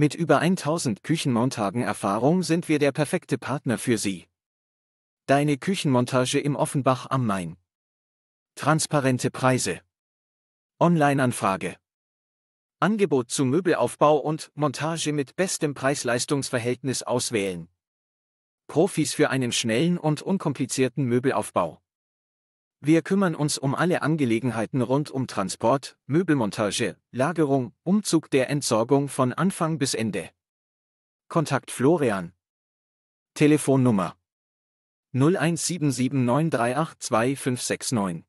Mit über 1000 Küchenmontagen Erfahrung sind wir der perfekte Partner für Sie. Deine Küchenmontage im Offenbach am Main. Transparente Preise. Online-Anfrage. Angebot zu Möbelaufbau und Montage mit bestem Preis-Leistungs-Verhältnis auswählen. Profis für einen schnellen und unkomplizierten Möbelaufbau. Wir kümmern uns um alle Angelegenheiten rund um Transport, Möbelmontage, Lagerung, Umzug der Entsorgung von Anfang bis Ende. Kontakt Florian. Telefonnummer 017793825669